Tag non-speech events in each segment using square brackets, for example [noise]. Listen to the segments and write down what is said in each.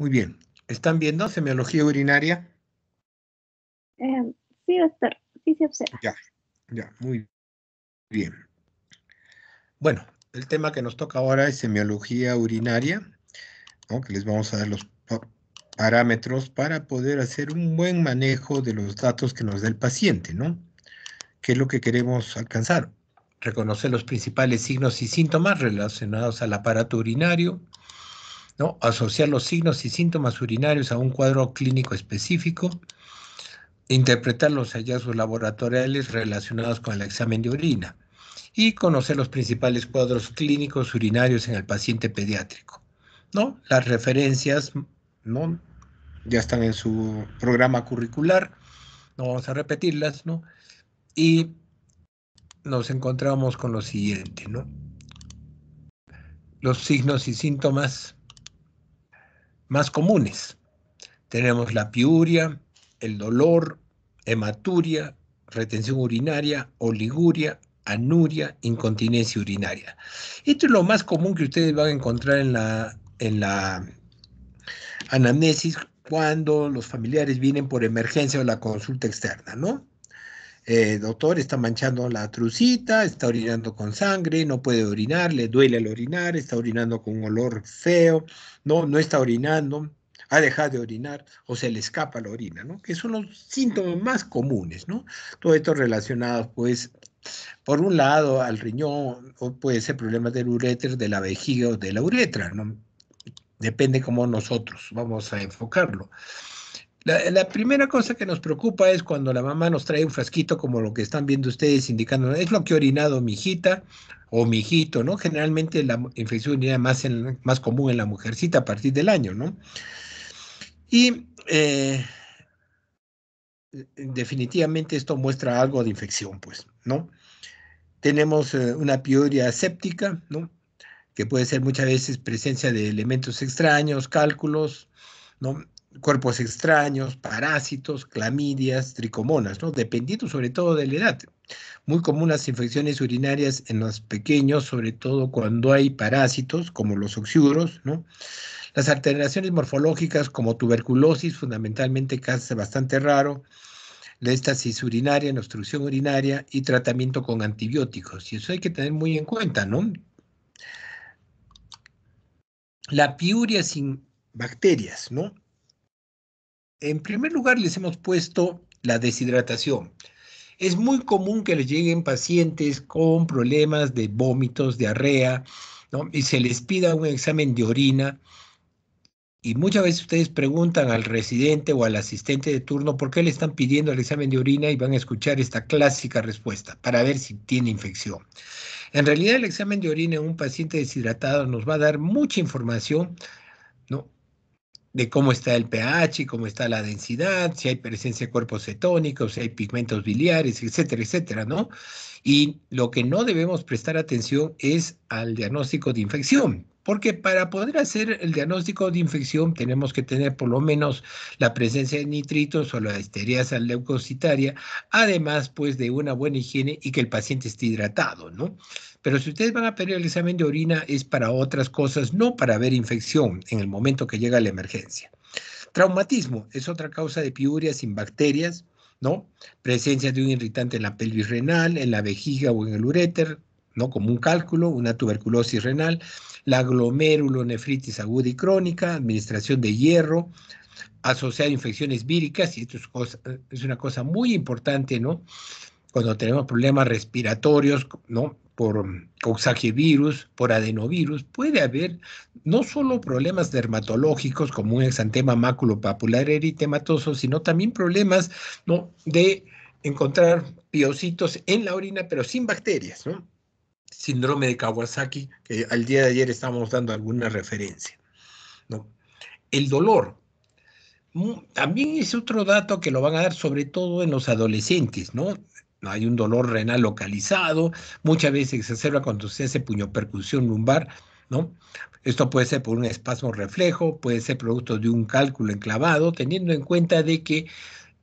Muy bien. ¿Están viendo semiología urinaria? Em, sí, doctor. Sí se observa. Ya, ya, muy bien. Bueno, el tema que nos toca ahora es semiología urinaria, ¿no? les vamos a dar los parámetros para poder hacer un buen manejo de los datos que nos da el paciente, ¿no? ¿Qué es lo que queremos alcanzar? Reconocer los principales signos y síntomas relacionados al aparato urinario, asociar los signos y síntomas urinarios a un cuadro clínico específico, interpretar los hallazgos laboratoriales relacionados con el examen de orina y conocer los principales cuadros clínicos urinarios en el paciente pediátrico. ¿no? Las referencias ¿no? ya están en su programa curricular, no vamos a repetirlas, ¿no? y nos encontramos con lo siguiente, ¿no? los signos y síntomas más comunes. Tenemos la piuria, el dolor, hematuria, retención urinaria, oliguria, anuria, incontinencia urinaria. Esto es lo más común que ustedes van a encontrar en la, en la anamnesis cuando los familiares vienen por emergencia o la consulta externa, ¿no? Eh, doctor, está manchando la trucita, está orinando con sangre, no puede orinar, le duele al orinar, está orinando con un olor feo, no, no está orinando, ha dejado de orinar o se le escapa la orina, ¿no? Que son los síntomas más comunes, ¿no? Todo esto relacionado, pues, por un lado al riñón, o puede ser problemas del uréter, de la vejiga o de la uretra, ¿no? Depende cómo nosotros vamos a enfocarlo. La, primera cosa que nos preocupa es cuando la mamá nos trae un frasquito como lo que están viendo ustedes indicando, es lo que orinado mi o mijito ¿no? Generalmente la infección es más, más común en la mujercita a partir del año, ¿no? Y eh, definitivamente esto muestra algo de infección, pues, ¿no? Tenemos eh, una pioria séptica, ¿no? Que puede ser muchas veces presencia de elementos extraños, cálculos, ¿no? cuerpos extraños, parásitos, clamidias, tricomonas, ¿no? dependiendo sobre todo de la edad. Muy comunes las infecciones urinarias en los pequeños, sobre todo cuando hay parásitos como los oxiuros, ¿no? Las alteraciones morfológicas como tuberculosis, fundamentalmente casi bastante raro, la éstasis urinaria, la obstrucción urinaria y tratamiento con antibióticos. Y eso hay que tener muy en cuenta, ¿no? La piuria sin bacterias, ¿no? En primer lugar, les hemos puesto la deshidratación. Es muy común que les lleguen pacientes con problemas de vómitos, diarrea, y se les pida un examen de orina. Y muchas veces ustedes preguntan al residente o al asistente de turno por qué le están pidiendo el examen de orina y van a escuchar esta clásica respuesta para ver si tiene infección. En realidad el examen de orina en un paciente deshidratado nos va a dar mucha información ¿no? de cómo está el pH, cómo está la densidad, si hay presencia de cuerpos cetónicos, si hay pigmentos biliares, etcétera, etcétera, ¿no? Y lo que no debemos prestar atención es al diagnóstico de infección, porque para poder hacer el diagnóstico de infección tenemos que tener por lo menos la presencia de nitritos o la histeria leucocitaria, además pues de una buena higiene y que el paciente esté hidratado, ¿no? Pero si ustedes van a pedir el examen de orina es para otras cosas, no para ver infección en el momento que llega la emergencia. Traumatismo es otra causa de piuria sin bacterias, ¿no? Presencia de un irritante en la pelvis renal, en la vejiga o en el uréter, ¿no? Como un cálculo, una tuberculosis renal, la glomerulonefritis aguda y crónica, administración de hierro, asociada a infecciones víricas, y esto es, es una cosa muy importante, ¿no? Cuando tenemos problemas respiratorios, ¿no? por virus por adenovirus, puede haber no solo problemas dermatológicos como un exantema maculopapular eritematoso, sino también problemas ¿no? de encontrar piocitos en la orina, pero sin bacterias, ¿no? síndrome de Kawasaki, que al día de ayer estábamos dando alguna referencia. ¿no? El dolor. También mm, es otro dato que lo van a dar sobre todo en los adolescentes, ¿no? Hay un dolor renal localizado, muchas veces se exacerba cuando se hace percusión lumbar, ¿no? Esto puede ser por un espasmo reflejo, puede ser producto de un cálculo enclavado, teniendo en cuenta de que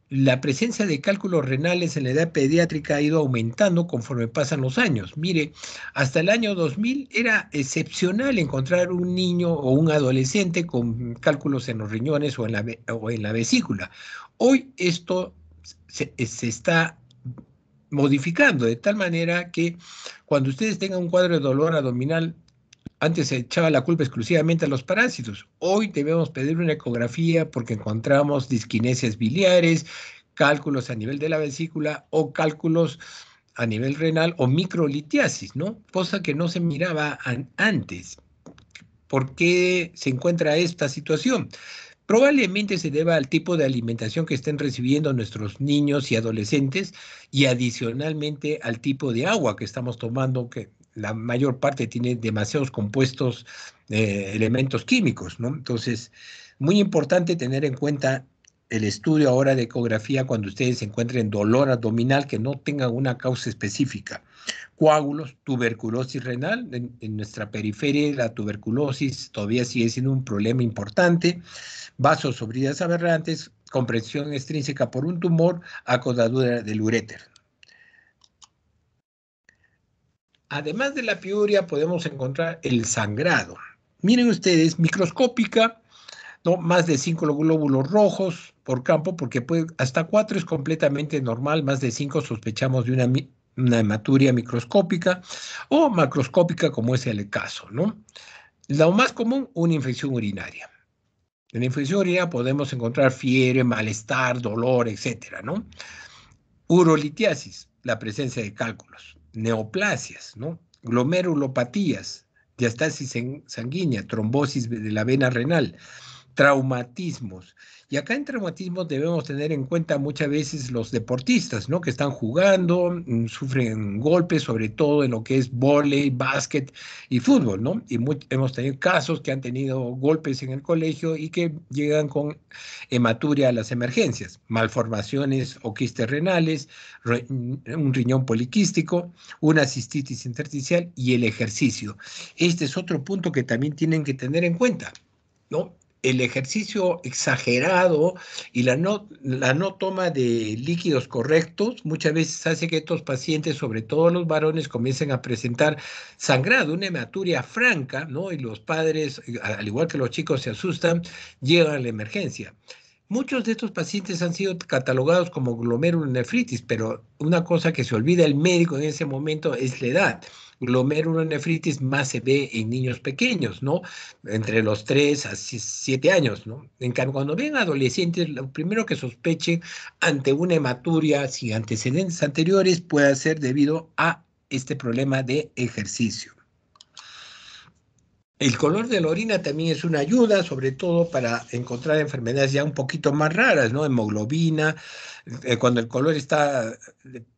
la presencia de cálculos renales en la edad pediátrica ha ido aumentando conforme pasan los años. Mire, hasta el año 2000 era excepcional encontrar un niño o un adolescente con cálculos en los riñones o en la, vesícula. Hoy esto se está modificando de tal manera que cuando ustedes tengan un cuadro de dolor abdominal antes se echaba la culpa exclusivamente a los parásitos. Hoy debemos pedir una ecografía porque encontramos disquinesias biliares, cálculos a nivel de la vesícula o cálculos a nivel renal o microlitiasis, ¿no? Cosa que no se miraba antes. ¿Por qué se encuentra esta situación? Probablemente se deba al tipo de alimentación que estén recibiendo nuestros niños y adolescentes y adicionalmente al tipo de agua que estamos tomando, que la mayor parte tiene demasiados compuestos, eh, elementos químicos, ¿no? Entonces, muy importante tener en cuenta el estudio ahora de ecografía cuando ustedes encuentren dolor abdominal que no tenga una causa específica. Coágulos, tuberculosis renal, en, nuestra periferia la tuberculosis todavía sigue siendo un problema importante. Vasos aberrantes, compresión extrínseca por un tumor, acodadura del uréter. además de la piuria, podemos encontrar el sangrado. Miren ustedes, microscópica, ¿no? más de cinco glóbulos rojos por campo, porque hasta cuatro es completamente normal, más de cinco sospechamos de una, hematuria microscópica o macroscópica, como es el caso. ¿no? Lo más común, una infección urinaria. En la infección urinaria podemos encontrar fiebre, malestar, dolor, etc. ¿no? Urolitiasis, la presencia de cálculos neoplasias, ¿no? glomerulopatías, diastasis sanguínea, trombosis de la vena renal, traumatismos. Y acá en traumatismos debemos tener en cuenta muchas veces los deportistas, ¿no? Que están jugando, mm, sufren golpes, sobre todo en lo que es vóley, básquet y fútbol, ¿no? Y hemos tenido casos que han tenido golpes en el colegio y que llegan con hematuria a las emergencias, malformaciones o quistes renales, mm, un riñón poliquístico, una cistitis intersticial y el ejercicio. Este es otro punto que también tienen que tener en cuenta, ¿no? el ejercicio exagerado y la no, la no toma de líquidos correctos muchas veces hace que estos pacientes, sobre todo los varones, comiencen a presentar sangrado, una hematuria franca, ¿no? Y los padres, al igual que los chicos, se asustan, llegan a la emergencia. Muchos de estos pacientes han sido catalogados como glomerulonefritis, pero una cosa que se olvida el médico en ese momento es la edad glomerulonefritis más se ve en niños pequeños, ¿no? Entre los 3 a 7 años, ¿no? En cambio, cuando ven adolescentes, lo primero que sospechen ante una hematuria sin antecedentes anteriores puede ser debido a este problema de ejercicio. El color de la orina también es una ayuda, sobre todo para encontrar enfermedades ya un poquito más raras, ¿no? Hemoglobina, eh, cuando el color está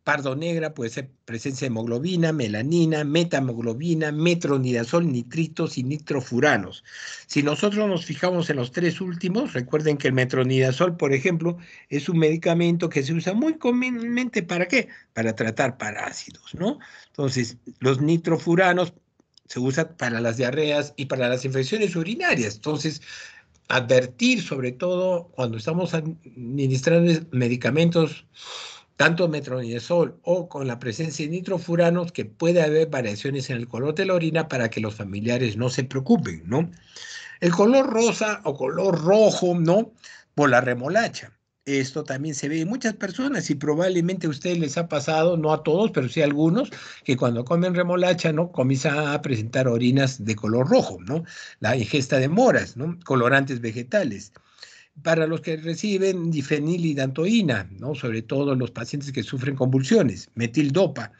pardo negra, puede ser presencia de hemoglobina, melanina, metamoglobina, metronidazol, nitritos y nitrofuranos. Si nosotros nos fijamos en los tres últimos, recuerden que el metronidazol, por ejemplo, es un medicamento que se usa muy comúnmente para qué? Para tratar parásitos, ¿no? Entonces, los nitrofuranos se usa para las diarreas y para las infecciones urinarias. Entonces, advertir sobre todo cuando estamos administrando medicamentos, tanto metronidazol o con la presencia de nitrofuranos, que puede haber variaciones en el color de la orina para que los familiares no se preocupen, ¿no? El color rosa o color rojo, ¿no? Por la remolacha esto también se ve en muchas personas y probablemente a ustedes les ha pasado, no a todos, pero sí a algunos, que cuando comen remolacha, ¿no? Comienza a presentar orinas de color rojo, ¿no? La ingesta de moras, ¿no? Colorantes vegetales para los que reciben difenilidantoína, ¿no? sobre todo los pacientes que sufren convulsiones, metildopa,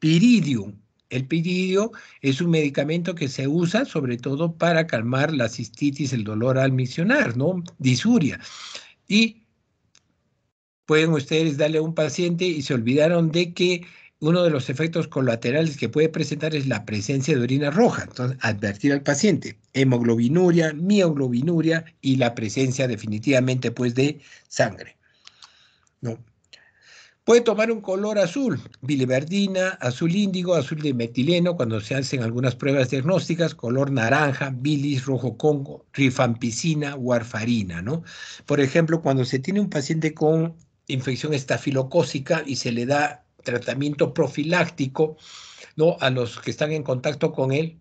piridium. El piridio es un medicamento que se usa sobre todo para calmar la cistitis, el dolor al misionar, ¿no? disuria. Y pueden ustedes darle a un paciente y se olvidaron de que uno de los efectos colaterales que puede presentar es la presencia de orina roja. Entonces, advertir al paciente, hemoglobinuria, mioglobinuria y la presencia definitivamente pues de sangre. ¿No? Puede tomar un color azul, biliverdina, azul índigo, azul de metileno, cuando se hacen algunas pruebas diagnósticas, color naranja, bilis, rojo congo, rifampicina, warfarina, ¿no? Por ejemplo, cuando se tiene un paciente con infección estafilocócica y se le da tratamiento profiláctico ¿no? a los que están en contacto con él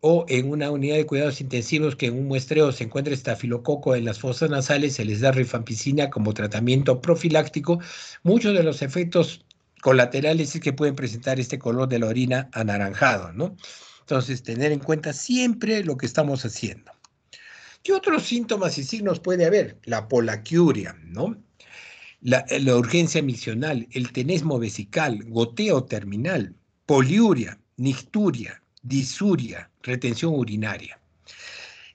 o en una unidad de cuidados intensivos que en un muestreo se encuentra estafilococo en las fosas nasales, se les da rifampicina como tratamiento profiláctico. Muchos de los efectos colaterales es que pueden presentar este color de la orina anaranjado, ¿no? Entonces, tener en cuenta siempre lo que estamos haciendo. ¿Qué otros síntomas y signos puede haber? La polaquiuria, ¿no? la, urgencia misional, el tenesmo vesical, goteo terminal, poliuria, nicturia, disuria, retención urinaria.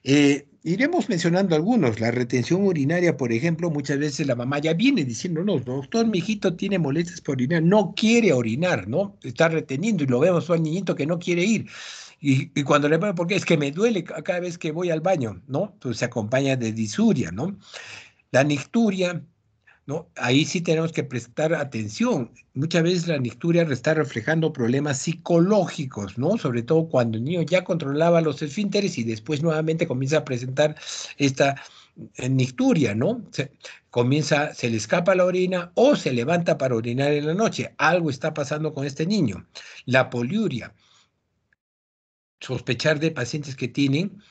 Eh, iremos mencionando algunos. La retención urinaria, por ejemplo, muchas veces la mamá ya viene no doctor, mi hijito tiene molestias por orinar, no quiere orinar, ¿no? Está reteniendo y lo vemos un niñito que no quiere ir. Y, cuando le ¿por porque es que me duele cada vez que voy al baño, ¿no? Entonces pues se acompaña de disuria, ¿no? La nicturia, Ahí sí tenemos que prestar atención. Muchas veces la nicturia está reflejando problemas psicológicos, ¿no? Sobre todo cuando el niño ya controlaba los esfínteres y después nuevamente comienza a presentar esta eh, nicturia, ¿no? comienza, se le escapa la orina o se levanta para orinar en la noche. Algo está pasando con este niño. La poliuria. Sospechar de pacientes que tienen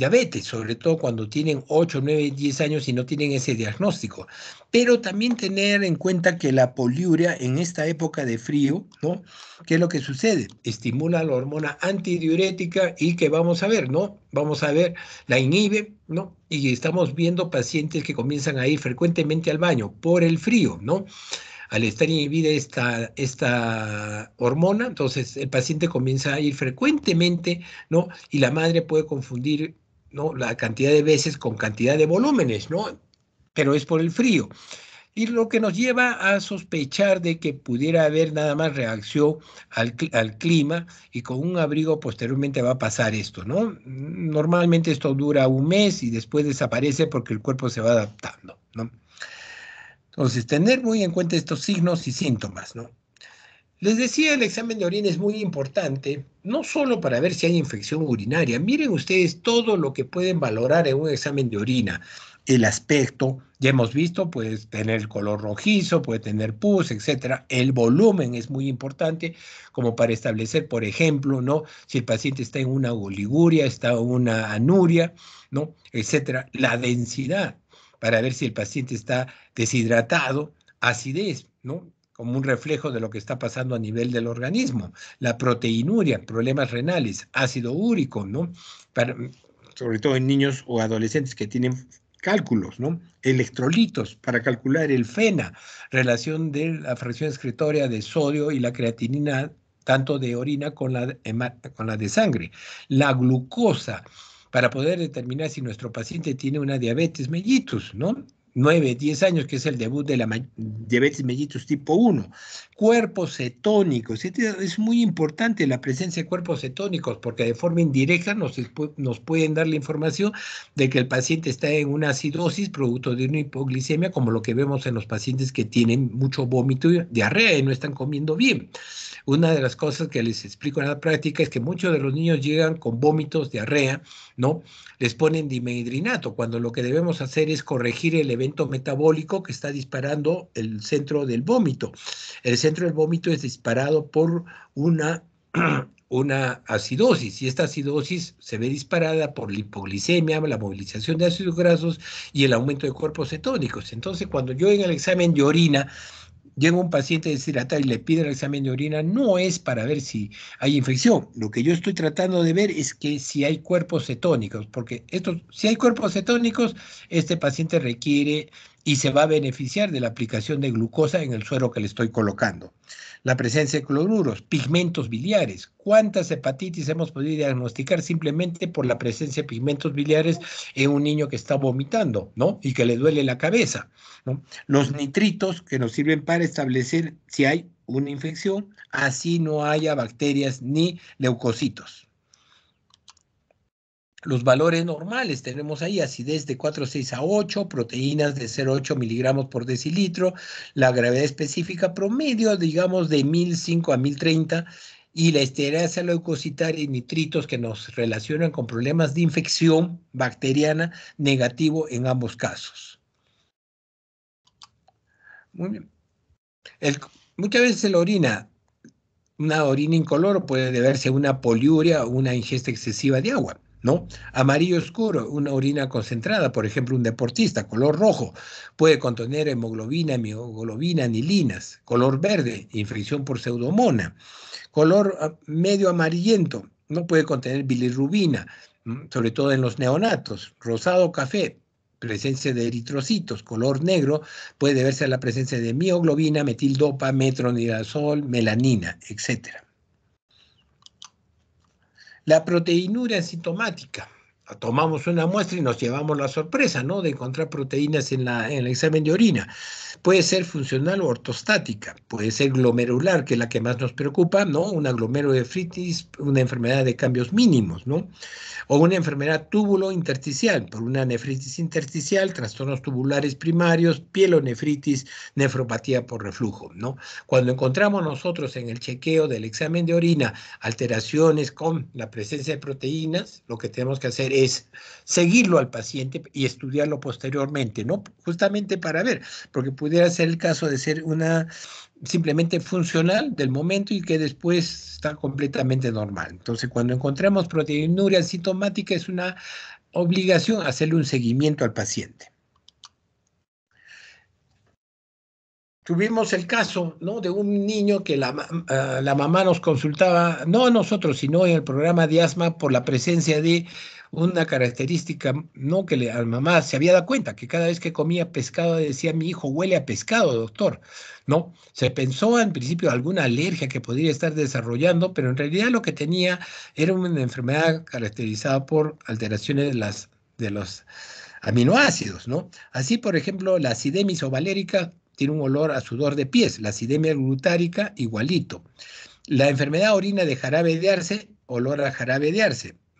diabetes, sobre todo cuando tienen 8, 9, 10 años y no tienen ese diagnóstico. Pero también tener en cuenta que la poliuria en esta época de frío, ¿no? ¿Qué es lo que sucede? Estimula la hormona antidiurética y que vamos a ver, ¿no? Vamos a ver, la inhibe, ¿no? Y estamos viendo pacientes que comienzan a ir frecuentemente al baño por el frío, ¿no? al estar inhibida esta, esta hormona, entonces el paciente comienza a ir frecuentemente, ¿no? Y la madre puede confundir la cantidad de veces con cantidad de volúmenes, ¿no? Pero es por el frío. Y lo que nos lleva a sospechar de que pudiera haber nada más reacción al, al clima y con un abrigo posteriormente va a pasar esto, ¿no? Normalmente esto dura un mes y después desaparece porque el cuerpo se va adaptando, ¿no? Entonces, tener muy en cuenta estos signos y síntomas, ¿no? Les decía, el examen de orina es muy importante, no solo para ver si hay infección urinaria. Miren ustedes todo lo que pueden valorar en un examen de orina. El aspecto, ya hemos visto, puede tener color rojizo, puede tener pus, etc. El volumen es muy importante como para establecer, por ejemplo, ¿no? si el paciente está en una oliguria, está en una anuria, ¿no? etc. La densidad, para ver si el paciente está deshidratado, acidez, ¿no? como un reflejo de lo que está pasando a nivel del organismo. La proteinuria, problemas renales, ácido úrico, ¿no? sobre todo en niños o adolescentes que tienen cálculos, ¿no? Electrolitos para calcular el FENA, relación de la fracción excretoria de sodio y la creatinina tanto de orina con la, con la de sangre. La glucosa, para poder determinar si nuestro paciente tiene una diabetes mellitus, ¿no? 9, 10 años, que es el debut de la diabetes mellitus tipo 1. Cuerpos cetónicos. Es muy importante la presencia de cuerpos cetónicos porque de forma indirecta nos, nos pueden dar la información de que el paciente está en una acidosis producto de una hipoglicemia, como lo que vemos en los pacientes que tienen mucho vómito y diarrea y no están comiendo bien una de las cosas que les explico en la práctica es que muchos de los niños llegan con vómitos, diarrea, ¿no? Les ponen dimedrinato, cuando lo que debemos hacer es corregir el evento metabólico que está disparando el centro del vómito. El centro del vómito es disparado por una [clears throat] una acidosis y esta acidosis se ve disparada por la hipoglicemia, la movilización de ácidos grasos y el aumento de cuerpos cetónicos. Entonces, cuando yo en el examen de orina llega un paciente deshidratado y le pide el examen de orina, no es para ver si hay infección. Lo que yo estoy tratando de ver es que si hay cuerpos cetónicos, porque si hay cuerpos cetónicos, este paciente requiere y se va a beneficiar de la aplicación de glucosa en el suero que le estoy colocando la presencia de cloruros, pigmentos biliares. ¿Cuántas hepatitis hemos podido diagnosticar simplemente por la presencia de pigmentos biliares en un niño que está vomitando, ¿no? Y que le duele la cabeza, Los nitritos que nos sirven para establecer si hay una infección, así no haya bacterias ni leucocitos los valores normales. Tenemos ahí acidez de 4, 6 a 8, proteínas de 0,8 miligramos por decilitro, la gravedad específica promedio, digamos, de 1005 a 1030 y la esterilidad leucocitaria y nitritos que nos relacionan con problemas de infección bacteriana negativo en ambos casos. muchas veces la orina, una orina incoloro puede deberse a una poliuria o una ingesta excesiva de agua ¿no? Amarillo oscuro, una orina concentrada, por ejemplo, un deportista, color rojo, puede contener hemoglobina, mioglobina, anilinas, color verde, infección por pseudomona, color ah, medio amarillento, no puede contener bilirrubina, sobre todo en los neonatos, rosado café, presencia de eritrocitos, color negro, puede deberse a la presencia de mioglobina, metildopa, metronidazol, melanina, etcétera. La proteinura sintomática. Tomamos una muestra y nos llevamos la sorpresa, ¿no? De encontrar proteínas en, la, en el examen de orina puede ser funcional o ortostática, puede ser glomerular, que es la que más nos preocupa, ¿no? Una glomerulofritis, una enfermedad de cambios mínimos, ¿no? O una enfermedad túbulo-intersticial, por una nefritis intersticial, trastornos tubulares primarios, pielonefritis, nefropatía por reflujo, ¿no? Cuando encontramos nosotros en el chequeo del examen de orina alteraciones con la presencia de proteínas, lo que tenemos que hacer es seguirlo al paciente y estudiarlo posteriormente, ¿no? Justamente para ver, porque puede pudiera ser el caso de ser una simplemente funcional del momento y que después está completamente normal. Entonces, cuando encontramos proteinuria sintomática es una obligación hacerle un seguimiento al paciente. Tuvimos el caso ¿no? de un niño que la, ah, la mamá nos consultaba, no a nosotros, sino en el programa de asma, por la presencia de una característica, no que la mamá se había dado cuenta que cada vez que comía pescado decía, mi hijo huele a pescado, doctor. No, se pensó en principio alguna alergia que podría estar desarrollando, pero en realidad lo que tenía era una enfermedad caracterizada por alteraciones de, las, de los aminoácidos, ¿no? Así, por ejemplo, la acidemia ovalérica tiene un olor a sudor de pies, la acidemia glutárica igualito. La enfermedad orina de jarabe de olor a jarabe de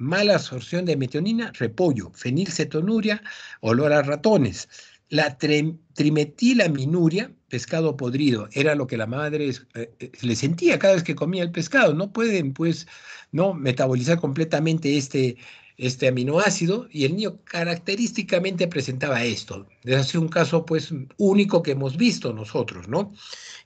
mala absorción de metionina, repollo, fenilcetonuria, olor a ratones. La trimetilaminuria, pescado podrido, era lo que la madre eh, eh, le sentía cada vez que comía el pescado. No pueden, pues, no metabolizar completamente este, este aminoácido y el niño característicamente presentaba esto. Es así un caso, pues, único que hemos visto nosotros, ¿no?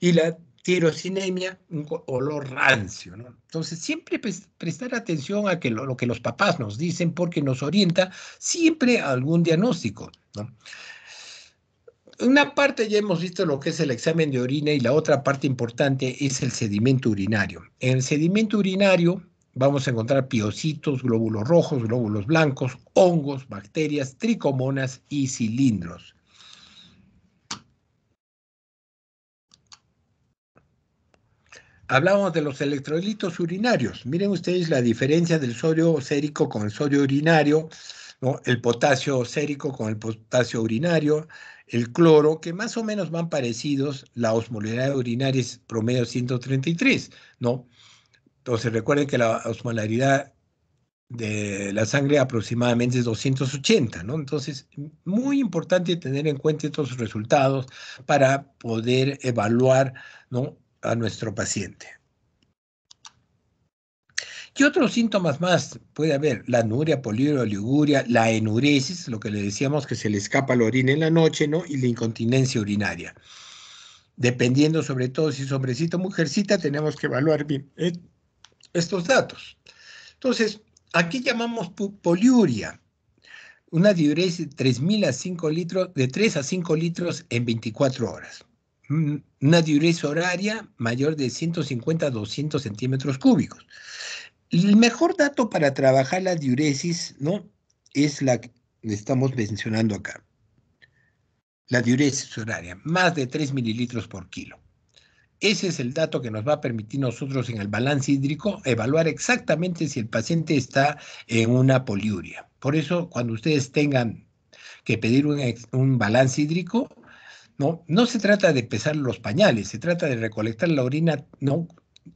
Y la Tirocinemia, un olor rancio. Entonces, siempre prestar atención a lo, que los papás nos dicen porque nos orienta siempre a algún diagnóstico. Una parte ya hemos visto lo que es el examen de orina y la otra parte importante es el sedimento urinario. En el sedimento urinario vamos a encontrar piocitos, glóbulos rojos, glóbulos blancos, hongos, bacterias, tricomonas y cilindros. Hablábamos de los electrolitos urinarios. Miren ustedes la diferencia del sodio sérico con el sodio urinario, ¿no? el potasio sérico con el potasio urinario, el cloro, que más o menos van parecidos, la osmolaridad urinaria es promedio 133, ¿no? Entonces recuerden que la osmolaridad de la sangre aproximadamente es 280, ¿no? Entonces, muy importante tener en cuenta estos resultados para poder evaluar, ¿no? a nuestro paciente. ¿Qué otros síntomas más puede haber? La anuria, liguria la enuresis, lo que le decíamos que se le escapa la orina en la noche, ¿no? Y la incontinencia urinaria. Dependiendo sobre todo si es hombrecito o mujercita, tenemos que evaluar bien eh, estos datos. Entonces, aquí llamamos poliuria, una diuresis de a 5 litros, de 3 a 5 litros en 24 horas una diuresis horaria mayor de 150 a 200 centímetros cúbicos. El mejor dato para trabajar la diuresis, ¿no? Es la que estamos mencionando acá. La diuresis horaria, más de 3 mililitros por kilo. Ese es el dato que nos va a permitir nosotros en el balance hídrico evaluar exactamente si el paciente está en una poliuria. Por eso, cuando ustedes tengan que pedir un, un balance hídrico, ¿no? se trata de pesar los pañales, se trata de recolectar la orina, ¿no?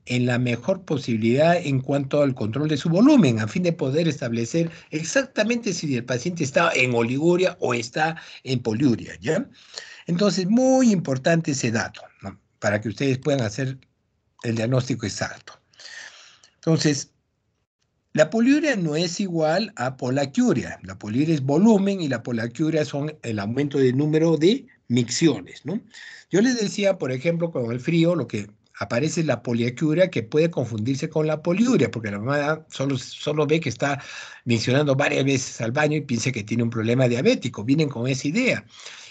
en la mejor posibilidad en cuanto al control de su volumen, a fin de poder establecer exactamente si el paciente está en oliguria o está en poliuria, ¿ya? Entonces, muy importante ese dato, para que ustedes puedan hacer el diagnóstico exacto. Entonces, la poliuria no es igual a polacuria. La poliuria es volumen y la polaquiuria son el aumento del número de micciones, ¿no? Yo les decía, por ejemplo, con el frío, lo que aparece es la poliacuria que puede confundirse con la poliuria, porque la mamá solo, solo ve que está mencionando varias veces al baño y piensa que tiene un problema diabético, vienen con esa idea.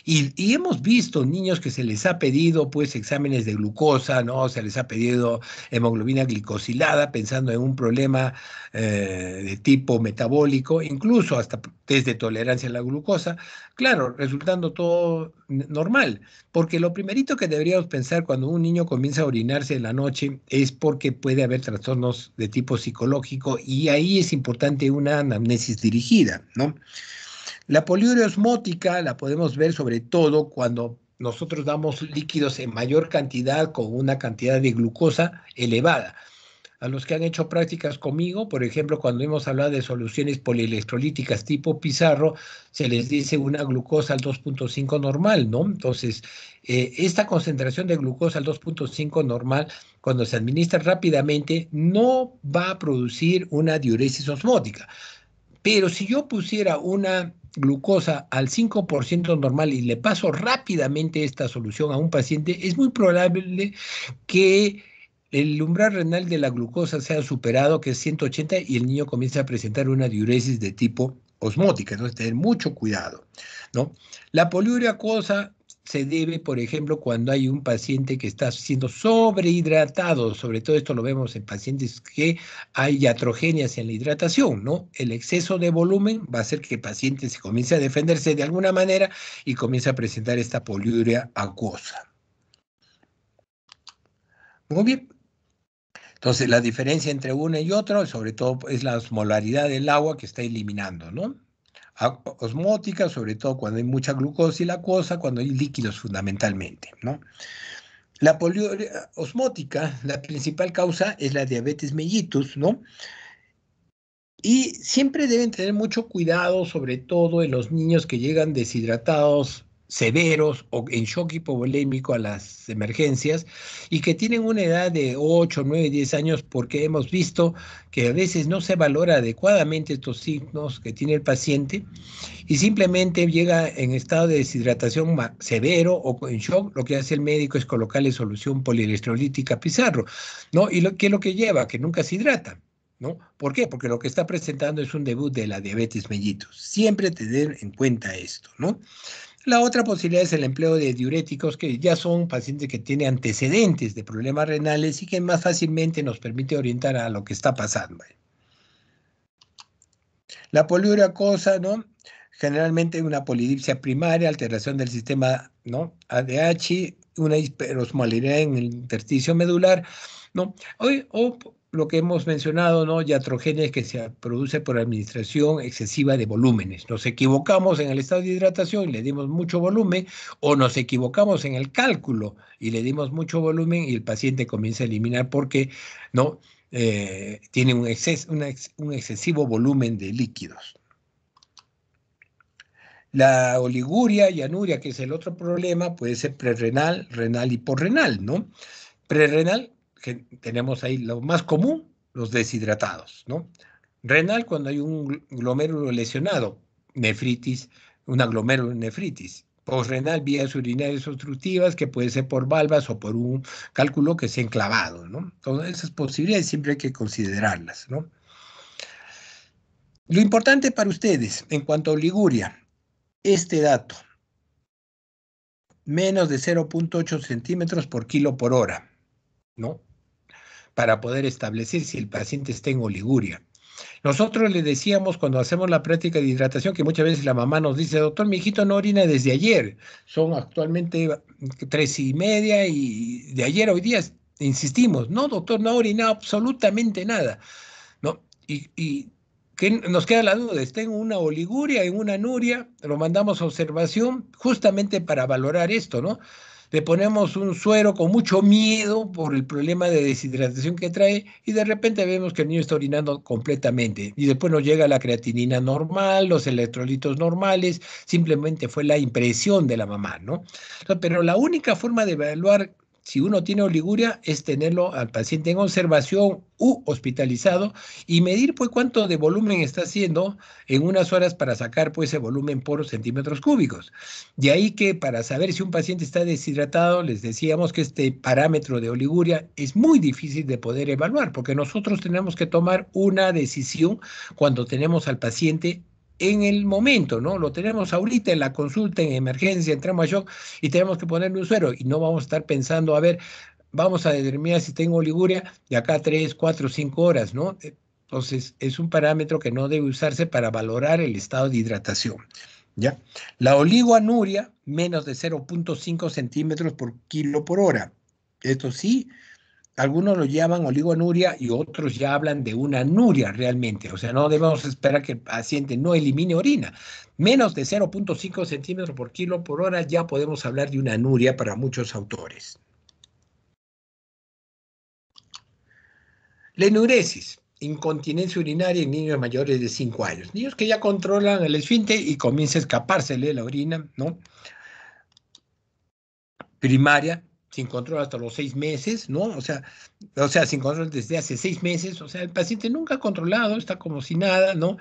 Y, hemos visto niños que se les ha pedido pues exámenes de glucosa, ¿no? Se les ha pedido hemoglobina glicosilada pensando en un problema eh, de tipo metabólico, incluso hasta test de tolerancia a la glucosa, claro, resultando todo normal, porque lo primerito que deberíamos pensar cuando un niño comienza a orinarse en la noche es porque puede haber trastornos de tipo psicológico y ahí es importante una anamnesis dirigida, ¿no? La poliureosmótica la podemos ver sobre todo cuando nosotros damos líquidos en mayor cantidad con una cantidad de glucosa elevada. A los que han hecho prácticas conmigo, por ejemplo, cuando hemos hablado de soluciones polielectrolíticas tipo pizarro, se les dice una glucosa al 2.5 normal, ¿no? Entonces, eh, esta concentración de glucosa al 2.5 normal, cuando se administra rápidamente, no va a producir una diuresis osmótica. Pero si yo pusiera una glucosa al 5% normal y le paso rápidamente esta solución a un paciente, es muy probable que el umbral renal de la glucosa sea superado, que es 180, y el niño comience a presentar una diuresis de tipo osmótica, entonces tener mucho cuidado, ¿no? La es se debe, por ejemplo, cuando hay un paciente que está siendo sobrehidratado, sobre todo esto lo vemos en pacientes que hay atrogenias en la hidratación, ¿no? El exceso de volumen va a hacer que el paciente se comience a defenderse de alguna manera y comience a presentar esta poliuria acuosa. Muy bien. Entonces, la diferencia entre uno y otro, sobre todo, es la osmolaridad del agua que está eliminando, ¿no? osmótica, sobre todo cuando hay mucha glucosa y la cosa cuando hay líquidos fundamentalmente, ¿no? La poliuria osmótica, la principal causa es la diabetes mellitus, ¿no? Y siempre deben tener mucho cuidado, sobre todo en los niños que llegan deshidratados severos o en shock hipovolémico a las emergencias y que tienen una edad de 8, 9, 10 años porque hemos visto que a veces no se valora adecuadamente estos signos que tiene el paciente y simplemente llega en estado de deshidratación severo o en shock, lo que hace el médico es colocarle solución polielectrolítica pizarro, ¿no? Y qué es lo que lleva, que nunca se hidrata. ¿No? ¿Por qué? Porque lo que está presentando es un debut de la diabetes mellitus. Siempre tener en cuenta esto, ¿no? La otra posibilidad es el empleo de diuréticos, que ya son pacientes que tienen antecedentes de problemas renales y que más fácilmente nos permite orientar a lo que está pasando. ¿eh? La poliuracosa, ¿no? Generalmente una polidipsia primaria, alteración del sistema ¿no? ADH, una hiperosmolaridad en el intersticio medular, ¿no? o, lo que hemos mencionado, ¿no? Yatrogenes que se produce por administración excesiva de volúmenes. Nos equivocamos en el estado de hidratación y le dimos mucho volumen, o nos equivocamos en el cálculo y le dimos mucho volumen y el paciente comienza a eliminar porque, ¿no? Eh, tiene un, exceso, un, excesivo volumen de líquidos. La oliguria y anuria, que es el otro problema, puede ser prerrenal, renal y porrenal, ¿no? Prerrenal tenemos ahí lo más común, los deshidratados, ¿no? Renal cuando hay un glomérulo lesionado, nefritis, una glomerulonefritis. Postrenal, vías urinarias obstructivas, que puede ser por valvas o por un cálculo que sea enclavado, ¿no? Todas esas posibilidades siempre hay que considerarlas, ¿no? Lo importante para ustedes, en cuanto a Liguria, este dato, menos de 0.8 centímetros por kilo por hora, ¿no? para poder establecer si el paciente está en oliguria. Nosotros le decíamos cuando hacemos la práctica de hidratación que muchas veces la mamá nos dice, doctor, mi hijito no orina desde ayer, son actualmente tres y media y de ayer a hoy día insistimos, no, doctor, no orina absolutamente nada. ¿No? Y, nos queda la duda, está en una oliguria, en una nuria, lo mandamos a observación justamente para valorar esto, ¿no? le ponemos un suero con mucho miedo por el problema de deshidratación que trae y de repente vemos que el niño está orinando completamente y después nos llega la creatinina normal, los electrolitos normales, simplemente fue la impresión de la mamá, ¿no? Pero la única forma de evaluar si uno tiene oliguria, es tenerlo al paciente en observación u hospitalizado y medir pues cuánto de volumen está haciendo en unas horas para sacar pues ese volumen por centímetros cúbicos. De ahí que para saber si un paciente está deshidratado, les decíamos que este parámetro de oliguria es muy difícil de poder evaluar porque nosotros tenemos que tomar una decisión cuando tenemos al paciente en el momento, ¿no? Lo tenemos ahorita en la consulta, en emergencia, entramos a shock y tenemos que ponerle un suero y no vamos a estar pensando, a ver, vamos a determinar si tengo oliguria y acá tres, cuatro, cinco horas, ¿no? Entonces, es un parámetro que no debe usarse para valorar el estado de hidratación. ¿ya? La oliguanuria, menos de 0.5 centímetros por kilo por hora. Esto sí, algunos lo llaman oligonuria y otros ya hablan de una anuria realmente. O sea, no debemos esperar que el paciente no elimine orina. Menos de 0.5 centímetros por kilo por hora ya podemos hablar de una anuria para muchos autores. Lenuresis, incontinencia urinaria en niños mayores de 5 años. Niños que ya controlan el esfínter y comienza a escapársele la orina, ¿no? Primaria, sin control hasta los seis meses, ¿no? O sea, o sea, sin control desde hace seis meses, o sea, el paciente nunca ha controlado, está como si nada, ¿no?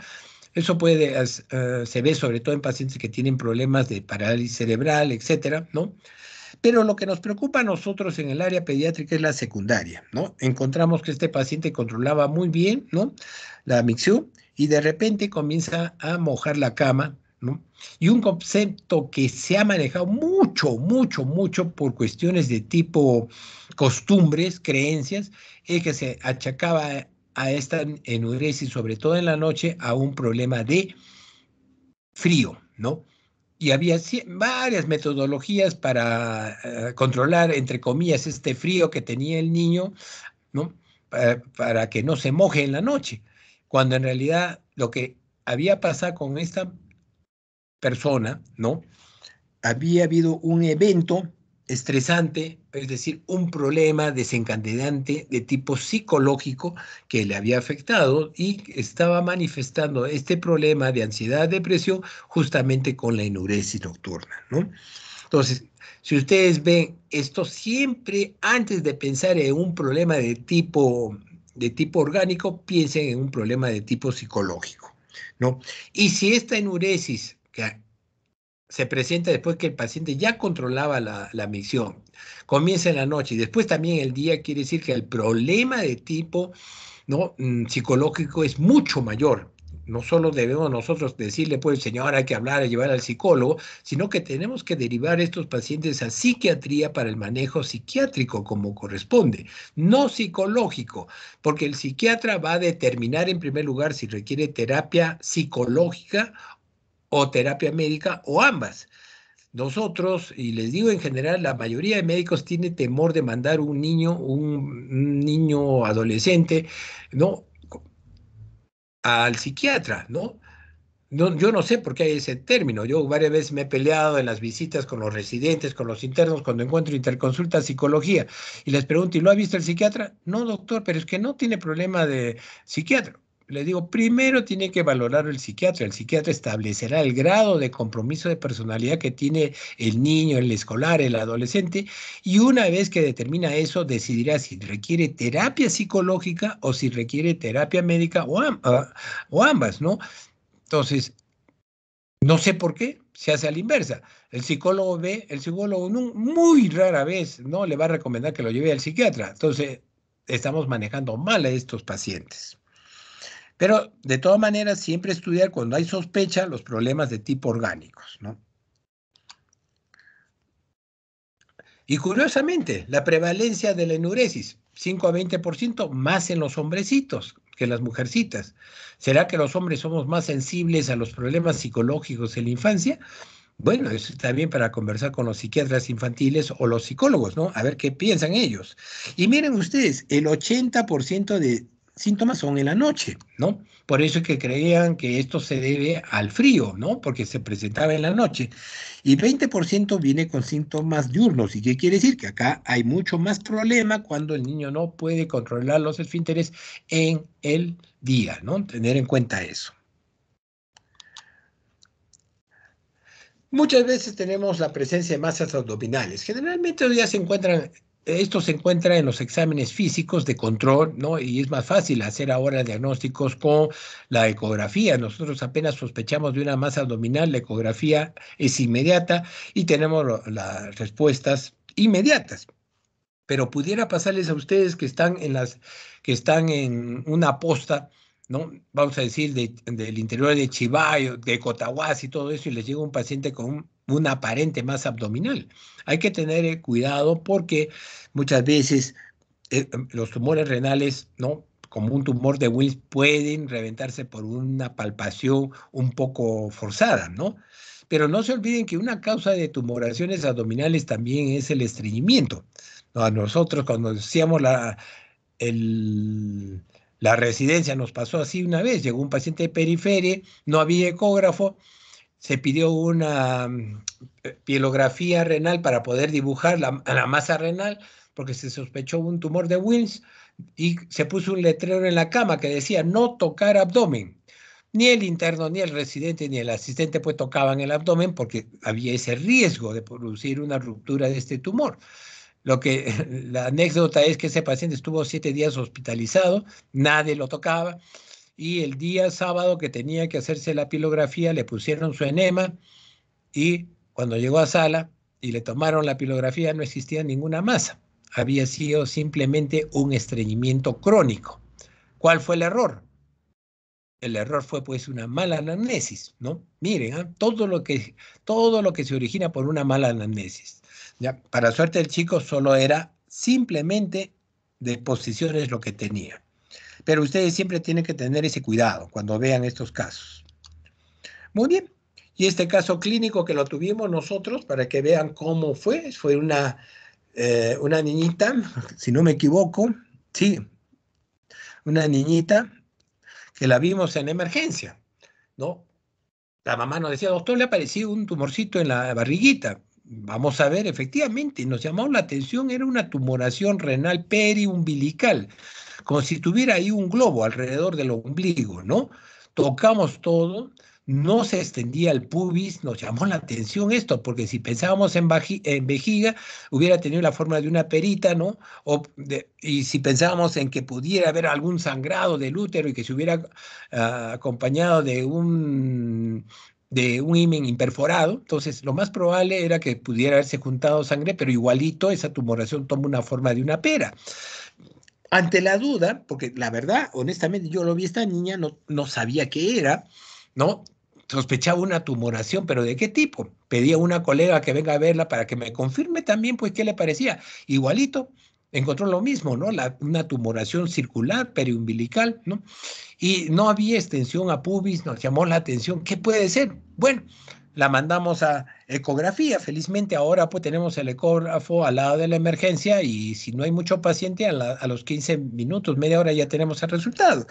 Eso puede, eh, se ve sobre todo en pacientes que tienen problemas de parálisis cerebral, etcétera, ¿no? Pero lo que nos preocupa a nosotros en el área pediátrica es la secundaria, ¿no? Encontramos que este paciente controlaba muy bien, ¿no? La micción y de repente comienza a mojar la cama, y un concepto que se ha manejado mucho, mucho, mucho por cuestiones de tipo costumbres, creencias, es que se achacaba a esta enuresis, sobre todo en la noche, a un problema de frío, ¿no? Y había varias metodologías para eh, controlar, entre comillas, este frío que tenía el niño, ¿no? Para, para que no se moje en la noche, cuando en realidad lo que había pasado con esta persona, ¿no? Había habido un evento estresante, es decir, un problema desencadenante de tipo psicológico que le había afectado y estaba manifestando este problema de ansiedad, depresión, justamente con la enuresis nocturna, ¿no? Entonces, si ustedes ven esto siempre antes de pensar en un problema de tipo de tipo orgánico, piensen en un problema de tipo psicológico, ¿no? Y si esta enuresis se presenta después que el paciente ya controlaba la, la Comienza en la noche y después también el día quiere decir que el problema de tipo ¿no? Mm, psicológico es mucho mayor. No solo debemos nosotros decirle, pues, señor, hay que hablar, hay llevar al psicólogo, sino que tenemos que derivar estos pacientes a psiquiatría para el manejo psiquiátrico como corresponde, no psicológico, porque el psiquiatra va a determinar en primer lugar si requiere terapia psicológica o terapia médica o ambas. Nosotros, y les digo en general, la mayoría de médicos tiene temor de mandar un niño, un, niño adolescente, ¿no? Al psiquiatra, ¿no? No, yo no sé por qué hay ese término. Yo varias veces me he peleado en las visitas con los residentes, con los internos, cuando encuentro interconsulta psicología y les pregunto, ¿y lo ha visto el psiquiatra? No, doctor, pero es que no tiene problema de psiquiatra le digo, primero tiene que valorar el psiquiatra. El psiquiatra establecerá el grado de compromiso de personalidad que tiene el niño, el escolar, el adolescente, y una vez que determina eso, decidirá si requiere terapia psicológica o si requiere terapia médica o, ah, ambas, ¿no? Entonces, no sé por qué, se hace a la inversa. El psicólogo ve, el psicólogo muy rara vez, ¿no? Le va a recomendar que lo lleve al psiquiatra. Entonces, estamos manejando mal a estos pacientes. Pero de todas maneras, siempre estudiar cuando hay sospecha los problemas de tipo orgánicos, ¿no? Y curiosamente, la prevalencia de la enuresis, 5 a 20% más en los hombrecitos que en las mujercitas. ¿Será que los hombres somos más sensibles a los problemas psicológicos en la infancia? Bueno, eso está bien para conversar con los psiquiatras infantiles o los psicólogos, ¿no? A ver qué piensan ellos. Y miren ustedes, el 80% de síntomas son en la noche, ¿no? Por eso es que creían que esto se debe al frío, ¿no? Porque se presentaba en la noche. Y 20% viene con síntomas diurnos. ¿Y qué quiere decir? Que acá hay mucho más problema cuando el niño no puede controlar los esfínteres en el día, ¿no? Tener en cuenta eso. Muchas veces tenemos la presencia de masas abdominales. Generalmente hoy día se encuentran esto se encuentra en los exámenes físicos de control, ¿no? Y es más fácil hacer ahora diagnósticos con la ecografía. Nosotros apenas sospechamos de una masa abdominal, la ecografía es inmediata y tenemos las respuestas inmediatas. Pero pudiera pasarles a ustedes que están en las que están en una posta ¿no? Vamos a decir, del interior de Chivay, de Cotahuasi y todo eso, y les llega un paciente con un una aparente más abdominal. Hay que tener eh, cuidado porque muchas veces eh, los tumores renales, ¿no? como un tumor de Wilms, pueden reventarse por una palpación un poco forzada, ¿no? Pero no se olviden que una causa de tumoraciones abdominales también es el estreñimiento. A nosotros cuando hacíamos la, la residencia nos pasó así una vez, llegó un paciente de periferia, no había ecógrafo, se pidió una mm, pielografía renal para poder dibujar la, masa renal porque se sospechó un tumor de Wilms y se puso un letrero en la cama que decía no tocar abdomen. Ni el interno, ni el residente, ni el asistente pues tocaban el abdomen porque había ese riesgo de producir una ruptura de este tumor. Lo que [laughs] la anécdota es que ese paciente estuvo siete días hospitalizado, nadie lo tocaba y el día sábado que tenía que hacerse la pilografía le pusieron su enema y cuando llegó a sala y le tomaron la pilografía no existía ninguna masa. Había sido simplemente un estreñimiento crónico. ¿Cuál fue el error? El error fue pues una mala anamnesis, ¿no? Miren, ¿ah? todo, lo que, todo lo que se origina por una mala anamnesis. para suerte el chico solo era simplemente de posiciones lo que tenía. Pero ustedes siempre tienen que tener ese cuidado cuando vean estos casos. Muy bien. Y este caso clínico que lo tuvimos nosotros, para que vean cómo fue, fue una, eh, una niñita, si no me equivoco, sí, una niñita que la vimos en emergencia, ¿no? La mamá nos decía, doctor, le apareció un tumorcito en la barriguita. Vamos a ver, efectivamente, nos llamó la atención, era una tumoración renal periumbilical como si tuviera ahí un globo alrededor del ombligo, ¿no? Tocamos todo, no se extendía el pubis, nos llamó la atención esto, porque si pensábamos en, vejiga, hubiera tenido la forma de una perita, ¿no? y si pensábamos en que pudiera haber algún sangrado del útero y que se hubiera ah, acompañado de un de un himen imperforado, entonces lo más probable era que pudiera haberse juntado sangre, pero igualito esa tumoración toma una forma de una pera. Ante la duda, porque la verdad, honestamente, yo lo vi esta niña, no, no sabía qué era, ¿no? Sospechaba una tumoración, pero ¿de qué tipo? Pedí a una colega que venga a verla para que me confirme también, pues, qué le parecía. Igualito, encontró lo mismo, ¿no? La, una tumoración circular periumbilical, ¿no? Y no había extensión a pubis, nos llamó la atención, ¿qué puede ser? Bueno, la mandamos a ecografía. Felizmente ahora pues tenemos el ecógrafo al lado de la emergencia y si no hay mucho paciente, a, los 15 minutos, media hora ya tenemos el resultado.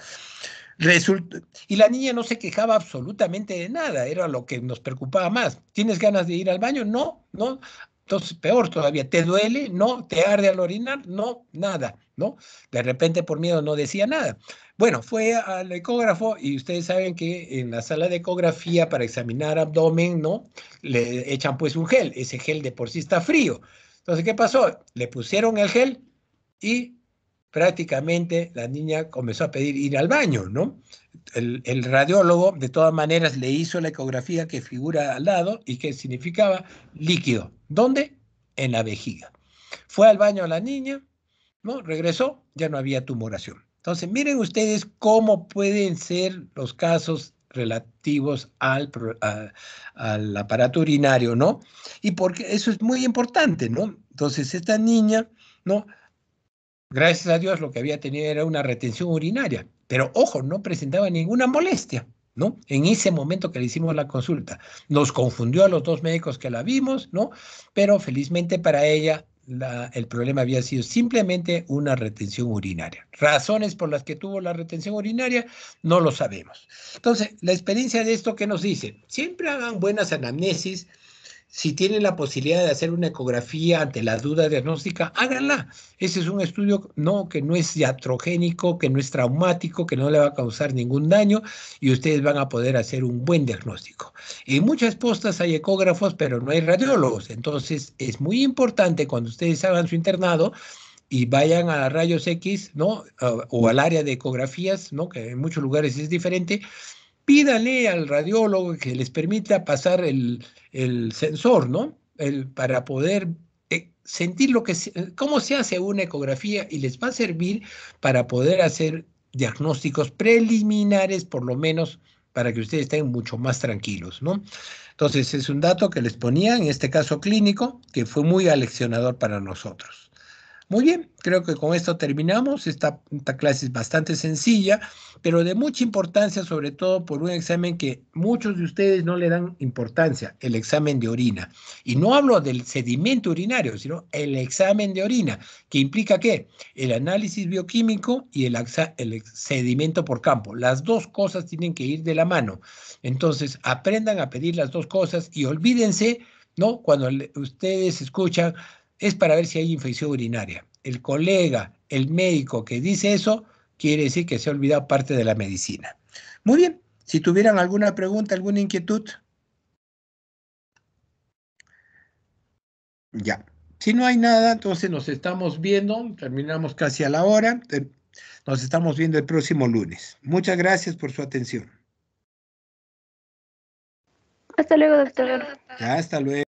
y la niña no se quejaba absolutamente de nada, era lo que nos preocupaba más. ¿Tienes ganas de ir al baño? No, no. Entonces, peor todavía, ¿te duele? No, ¿te arde al orinar? No, nada, ¿no? De repente por miedo no decía nada. Bueno, fue al ecógrafo y ustedes saben que en la sala de ecografía para examinar abdomen, ¿no? Le echan pues un gel, ese gel de por sí está frío. Entonces, ¿qué pasó? Le pusieron el gel y prácticamente la niña comenzó a pedir ir al baño, ¿no? El, radiólogo, de todas maneras, le hizo la ecografía que figura al lado y que significaba líquido. ¿Dónde? En la vejiga. Fue al baño la niña, ¿no? Regresó, ya no había tumoración. Entonces, miren ustedes cómo pueden ser los casos relativos al, al aparato urinario, ¿no? Y porque eso es muy importante, ¿no? Entonces, esta niña, ¿no? Gracias a Dios lo que había tenido era una retención urinaria, pero ojo, no presentaba ninguna molestia, ¿no? En ese momento que le hicimos la consulta. Nos confundió a los dos médicos que la vimos, ¿no? Pero felizmente para ella el problema había sido simplemente una retención urinaria. Razones por las que tuvo la retención urinaria no lo sabemos. Entonces, la experiencia de esto que nos dice, siempre hagan buenas anamnesis si tienen la posibilidad de hacer una ecografía ante la duda diagnóstica, háganla. Ese es un estudio no, que no es diatrogénico, que no es traumático, que no le va a causar ningún daño y ustedes van a poder hacer un buen diagnóstico. En muchas postas hay ecógrafos, pero no hay radiólogos. Entonces, es muy importante cuando ustedes hagan su internado, y vayan a rayos X, ¿no? O, al área de ecografías, ¿no? Que en muchos lugares es diferente, pídale al radiólogo que les permita pasar el, el sensor, ¿no? El, para poder eh, sentir lo que, cómo se hace una ecografía y les va a servir para poder hacer diagnósticos preliminares, por lo menos para que ustedes estén mucho más tranquilos, ¿no? Entonces, es un dato que les ponía, en este caso clínico, que fue muy aleccionador para nosotros. Muy bien, creo que con esto terminamos. Esta, clase es bastante sencilla, pero de mucha importancia, sobre todo por un examen que muchos de ustedes no le dan importancia, el examen de orina. Y no hablo del sedimento urinario, sino el examen de orina, que implica qué? El análisis bioquímico y el, sedimento por campo. Las dos cosas tienen que ir de la mano. Entonces, aprendan a pedir las dos cosas y olvídense, ¿no? Cuando ustedes escuchan es para ver si hay infección urinaria. El colega, el médico que dice eso, quiere decir que se ha olvidado parte de la medicina. Muy bien, si tuvieran alguna pregunta, alguna inquietud. Ya, si no hay nada, entonces nos estamos viendo, terminamos casi a la hora, eh, nos estamos viendo el próximo lunes. Muchas gracias por su atención. Hasta luego, doctor. hasta luego.